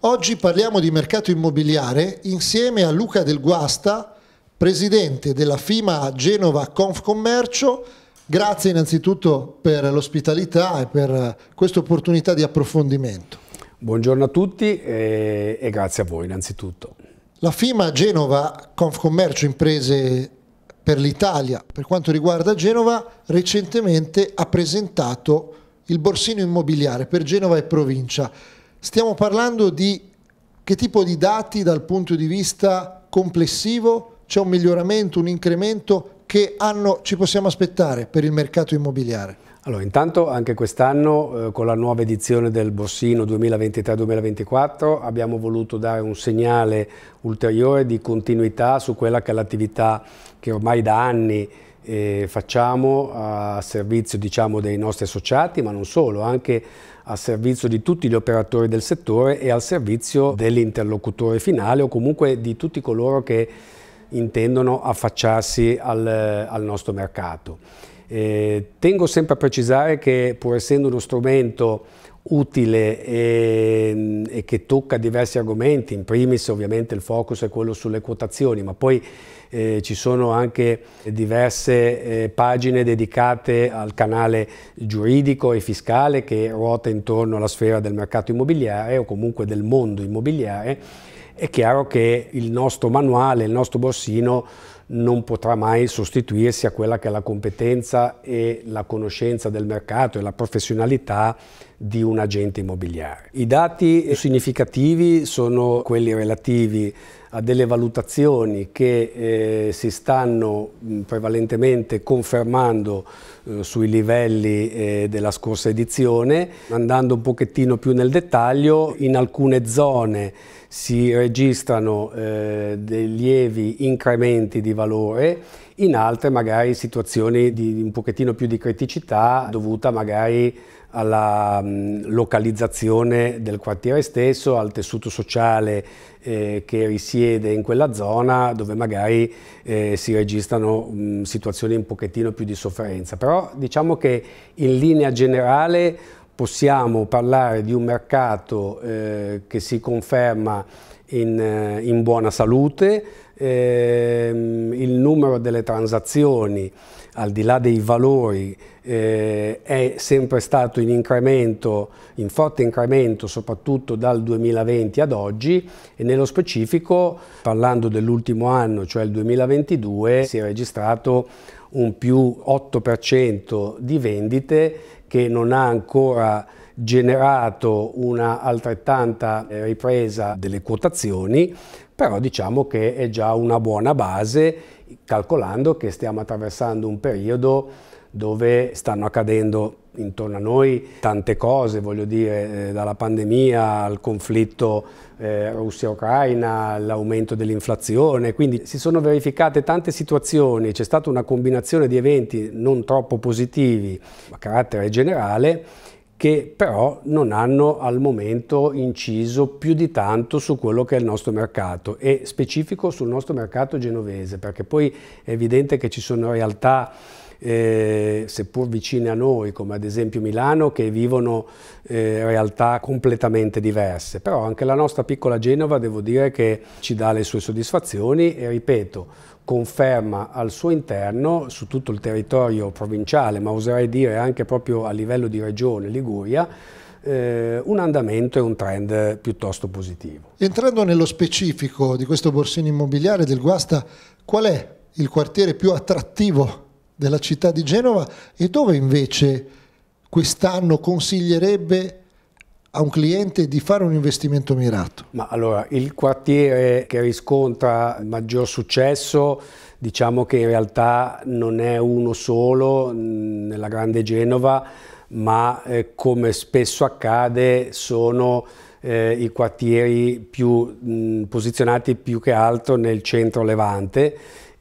Oggi parliamo di mercato immobiliare insieme a Luca Del Guasta, presidente della FIMA Genova Confcommercio. Grazie innanzitutto per l'ospitalità e per questa opportunità di approfondimento. Buongiorno a tutti e, eh, e grazie a voi innanzitutto. La FIMA Genova Confcommercio Imprese per l'Italia, per quanto riguarda Genova, recentemente ha presentato il borsino immobiliare per Genova e provincia. Stiamo parlando di che tipo di dati dal punto di vista complessivo? C'è un miglioramento, un incremento? Che anno ci possiamo aspettare per il mercato immobiliare? Allora, intanto anche quest'anno eh, con la nuova edizione del Borsino 2023-2024 abbiamo voluto dare un segnale ulteriore di continuità su quella che è l'attività che ormai da anni facciamo a servizio diciamo, dei nostri associati, ma non solo, anche a servizio di tutti gli operatori del settore e al servizio dell'interlocutore finale o comunque di tutti coloro che intendono affacciarsi al, al nostro mercato. Eh, tengo sempre a precisare che pur essendo uno strumento utile e, e che tocca diversi argomenti, in primis ovviamente il focus è quello sulle quotazioni, ma poi eh, ci sono anche diverse eh, pagine dedicate al canale giuridico e fiscale che ruota intorno alla sfera del mercato immobiliare o comunque del mondo immobiliare. È chiaro che il nostro manuale, il nostro borsino non potrà mai sostituirsi a quella che è la competenza e la conoscenza del mercato e la professionalità di un agente immobiliare. I dati significativi sono quelli relativi a delle valutazioni che eh, si stanno mm, prevalentemente confermando eh, sui livelli eh, della scorsa edizione. Andando un pochettino più nel dettaglio, in alcune zone si registrano eh, dei lievi incrementi di valore in altre magari situazioni di un pochettino più di criticità dovuta magari alla localizzazione del quartiere stesso, al tessuto sociale eh, che risiede in quella zona dove magari eh, si registrano mh, situazioni un pochettino più di sofferenza. Però diciamo che in linea generale possiamo parlare di un mercato eh, che si conferma in, eh, in buona salute, ehm, il numero delle transazioni al di là dei valori eh, è sempre stato in incremento, in forte incremento soprattutto dal 2020 ad oggi e nello specifico parlando dell'ultimo anno, cioè il 2022, si è registrato un più 8% di vendite che non ha ancora generato una altrettanta eh, ripresa delle quotazioni, però diciamo che è già una buona base calcolando che stiamo attraversando un periodo dove stanno accadendo intorno a noi tante cose, voglio dire, eh, dalla pandemia al conflitto eh, Russia-Ucraina, all'aumento dell'inflazione, quindi si sono verificate tante situazioni, c'è stata una combinazione di eventi non troppo positivi a carattere generale che però non hanno al momento inciso più di tanto su quello che è il nostro mercato e specifico sul nostro mercato genovese, perché poi è evidente che ci sono realtà eh, seppur vicine a noi, come ad esempio Milano, che vivono eh, realtà completamente diverse. Però anche la nostra piccola Genova devo dire che ci dà le sue soddisfazioni e ripeto, conferma al suo interno, su tutto il territorio provinciale, ma oserei dire anche proprio a livello di regione Liguria, eh, un andamento e un trend piuttosto positivo. Entrando nello specifico di questo borsino immobiliare del Guasta, qual è il quartiere più attrattivo della città di Genova e dove invece quest'anno consiglierebbe a un cliente di fare un investimento mirato? Ma allora, il quartiere che riscontra maggior successo diciamo che in realtà non è uno solo mm, nella grande Genova, ma eh, come spesso accade sono eh, i quartieri più mh, mm, posizionati più che altro nel centro levante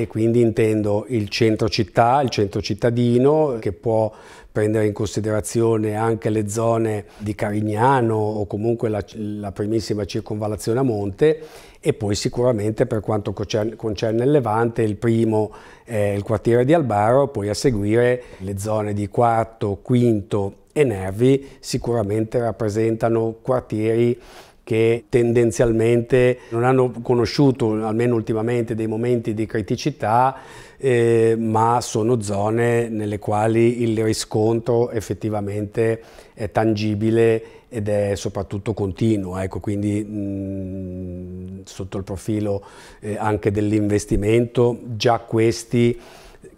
e quindi intendo il centro città, il centro cittadino che può prendere in considerazione anche le zone di Carignano o comunque la, la primissima circonvallazione a monte e poi sicuramente per quanto concerne il Levante il primo è eh, il quartiere di Albaro, poi a seguire le zone di quarto, quinto e Nervi sicuramente rappresentano quartieri che tendenzialmente non hanno conosciuto, almeno ultimamente, dei momenti di criticità, eh, ma sono zone nelle quali il riscontro effettivamente è tangibile ed è soprattutto continuo, ecco, quindi mh, mm, sotto il profilo eh, anche dell'investimento già questi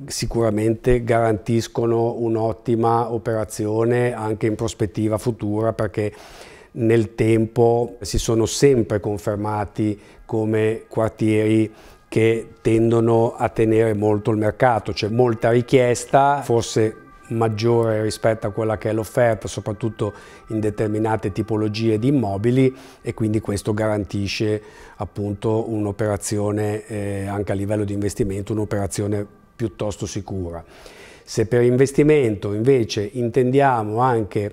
sicuramente garantiscono un'ottima operazione anche in prospettiva futura perché nel tempo si sono sempre confermati come quartieri che tendono a tenere molto il mercato, c'è molta richiesta, forse maggiore rispetto a quella che è l'offerta, soprattutto in determinate tipologie di immobili e quindi questo garantisce appunto un'operazione eh, anche a livello di investimento, un'operazione piuttosto sicura. Se per investimento invece intendiamo anche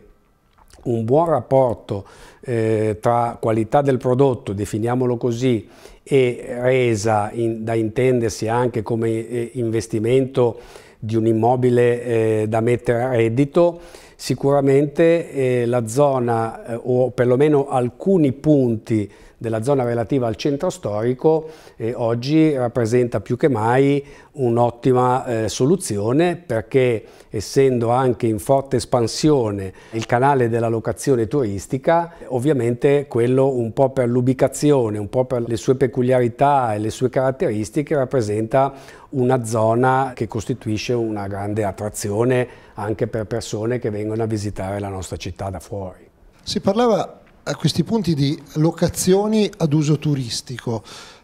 un buon rapporto eh, tra qualità del prodotto, definiamolo così, e resa in, da intendersi anche come eh, investimento di un immobile eh, da mettere a reddito, sicuramente eh, la zona eh, o perlomeno alcuni punti della zona relativa al centro storico eh, oggi rappresenta più che mai un'ottima eh, soluzione perché essendo anche in forte espansione il canale della locazione turistica ovviamente quello un po' per l'ubicazione, un po' per le sue peculiarità e le sue caratteristiche rappresenta una zona che costituisce una grande attrazione anche per persone che vengono a visitare la nostra città da fuori. Si parlava a questi punti di locazioni ad uso turistico.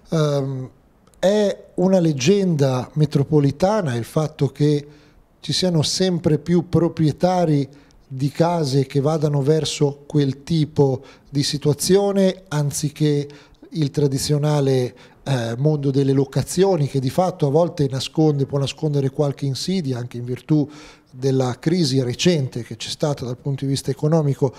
Um, è una leggenda metropolitana il fatto che ci siano sempre più proprietari di case che vadano verso quel tipo di situazione anziché il tradizionale eh, mondo delle locazioni che di fatto a volte nasconde, può nascondere qualche insidia anche in virtù della crisi recente che c'è stata dal punto di vista economico.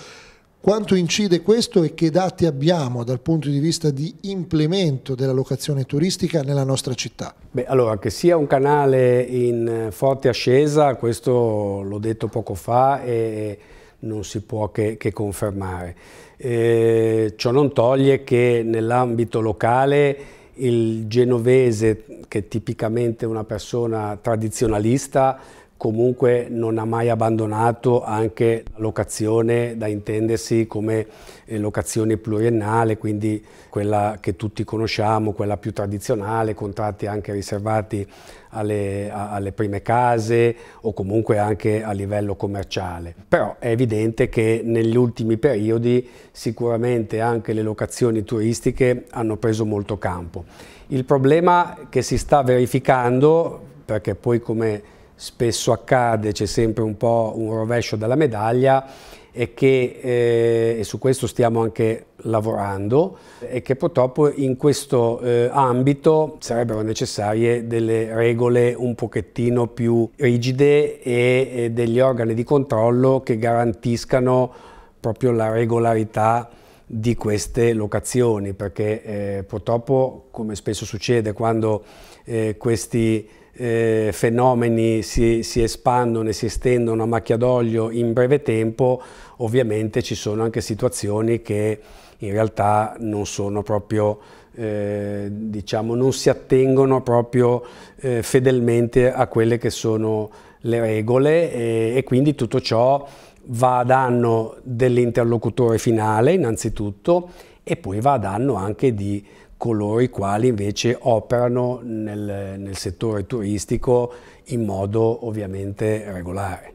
Quanto incide questo e che dati abbiamo dal punto di vista di implemento della locazione turistica nella nostra città? Beh, allora, che sia un canale in forte ascesa, questo l'ho detto poco fa e non si può che, che confermare. Eh, ciò non toglie che nell'ambito locale il genovese, che è tipicamente una persona tradizionalista, comunque non ha mai abbandonato anche la locazione da intendersi come eh, locazione pluriennale, quindi quella che tutti conosciamo, quella più tradizionale, contratti anche riservati alle, alle prime case o comunque anche a livello commerciale. Però è evidente che negli ultimi periodi sicuramente anche le locazioni turistiche hanno preso molto campo. Il problema che si sta verificando, perché poi come spesso accade, c'è sempre un po' un rovescio della medaglia e che, eh, e su questo stiamo anche lavorando, e che purtroppo in questo eh, ambito sarebbero necessarie delle regole un pochettino più rigide e, e degli organi di controllo che garantiscano proprio la regolarità di queste locazioni, perché eh, purtroppo, come spesso succede quando eh, questi eh, fenomeni si, si espandono e si estendono a macchia d'olio in breve tempo, ovviamente ci sono anche situazioni che in realtà non sono proprio eh, diciamo non si attengono proprio eh, fedelmente a quelle che sono le regole e, e quindi tutto ciò va a danno dell'interlocutore finale innanzitutto e poi va a danno anche di coloro i quali invece operano nel, nel settore turistico in modo ovviamente regolare.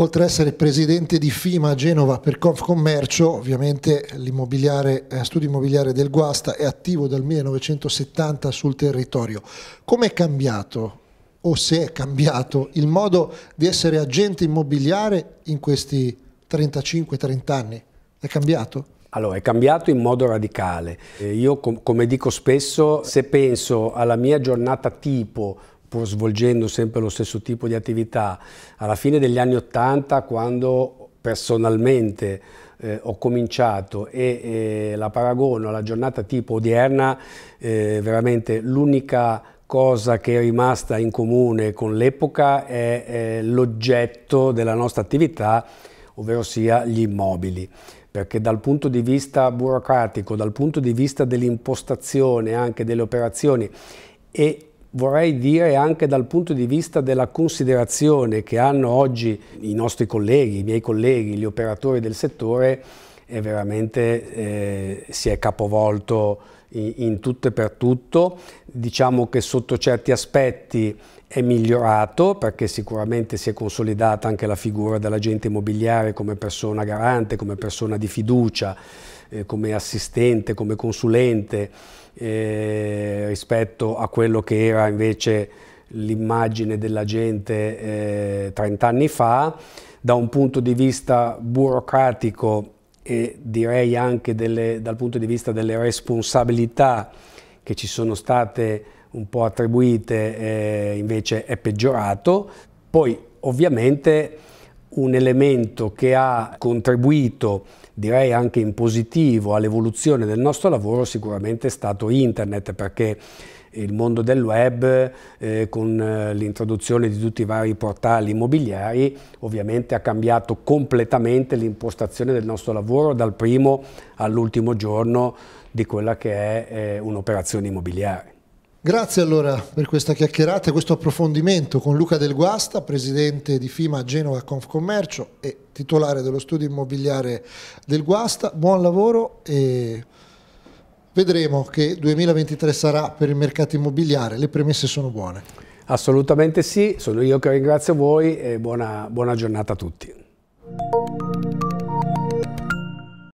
Oltre ad essere presidente di FIMA a Genova per Confcommercio, ovviamente l'immobiliare, eh, studio immobiliare del Guasta è attivo dal 1970 sul territorio. Come è cambiato o se è cambiato il modo di essere agente immobiliare in questi 35-30 anni? È cambiato? Allora, è cambiato in modo radicale. Io, com come dico spesso, se penso alla mia giornata tipo pur svolgendo sempre lo stesso tipo di attività, alla fine degli anni Ottanta, quando personalmente eh, ho cominciato e, e la paragono alla giornata tipo odierna, eh, veramente l'unica cosa che è rimasta in comune con l'epoca è, è l'oggetto della nostra attività, ovvero sia gli immobili perché dal punto di vista burocratico, dal punto di vista dell'impostazione anche delle operazioni e vorrei dire anche dal punto di vista della considerazione che hanno oggi i nostri colleghi, i miei colleghi, gli operatori del settore, è veramente eh, si è capovolto in, in, tutto e per tutto. Diciamo che sotto certi aspetti è migliorato perché sicuramente si è consolidata anche la figura dell'agente immobiliare come persona garante, come persona di fiducia, eh, come assistente, come consulente eh, rispetto a quello che era invece l'immagine dell'agente 30 eh, anni fa. Da un punto di vista burocratico e direi anche delle, dal punto di vista delle responsabilità che ci sono state un po' attribuite eh, invece è peggiorato. Poi ovviamente un elemento che ha contribuito direi anche in positivo all'evoluzione del nostro lavoro sicuramente è stato internet perché il mondo del web eh, con eh, l'introduzione di tutti i vari portali immobiliari ovviamente ha cambiato completamente l'impostazione del nostro lavoro dal primo all'ultimo giorno di quella che è eh, un'operazione immobiliare. Grazie allora per questa chiacchierata e questo approfondimento con Luca Del Guasta, presidente di FIMA Genova Confcommercio e titolare dello studio immobiliare Del Guasta. Buon lavoro e Vedremo che 2023 sarà per il mercato immobiliare, le premesse sono buone. Assolutamente sì, sono io che ringrazio voi e buona, buona giornata a tutti.